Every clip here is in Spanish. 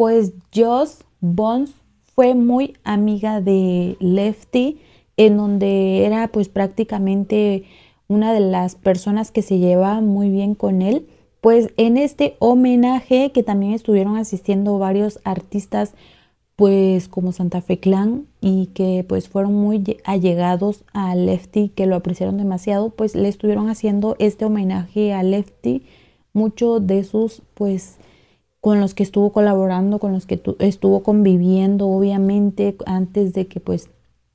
pues Joss Bones fue muy amiga de Lefty, en donde era pues prácticamente una de las personas que se llevaba muy bien con él. Pues en este homenaje que también estuvieron asistiendo varios artistas pues como Santa Fe Clan y que pues fueron muy allegados a Lefty, que lo apreciaron demasiado, pues le estuvieron haciendo este homenaje a Lefty, muchos de sus pues con los que estuvo colaborando, con los que estuvo conviviendo, obviamente, antes de que pues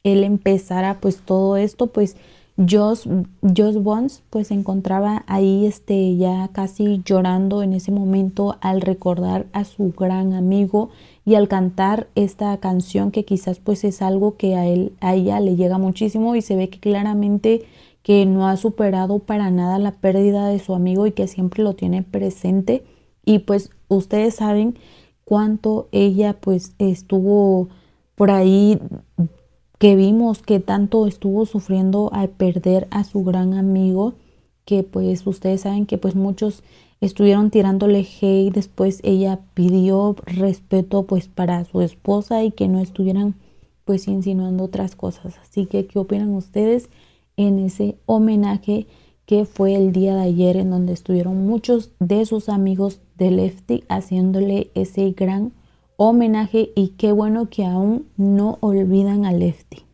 él empezara pues todo esto, pues Josh, Josh Bonds pues se encontraba ahí este ya casi llorando en ese momento al recordar a su gran amigo y al cantar esta canción que quizás pues es algo que a él a ella le llega muchísimo y se ve que claramente que no ha superado para nada la pérdida de su amigo y que siempre lo tiene presente y pues ustedes saben cuánto ella pues estuvo por ahí que vimos que tanto estuvo sufriendo al perder a su gran amigo que pues ustedes saben que pues muchos estuvieron tirándole hate después ella pidió respeto pues para su esposa y que no estuvieran pues insinuando otras cosas así que qué opinan ustedes en ese homenaje que fue el día de ayer en donde estuvieron muchos de sus amigos de Lefty haciéndole ese gran homenaje y qué bueno que aún no olvidan a Lefty.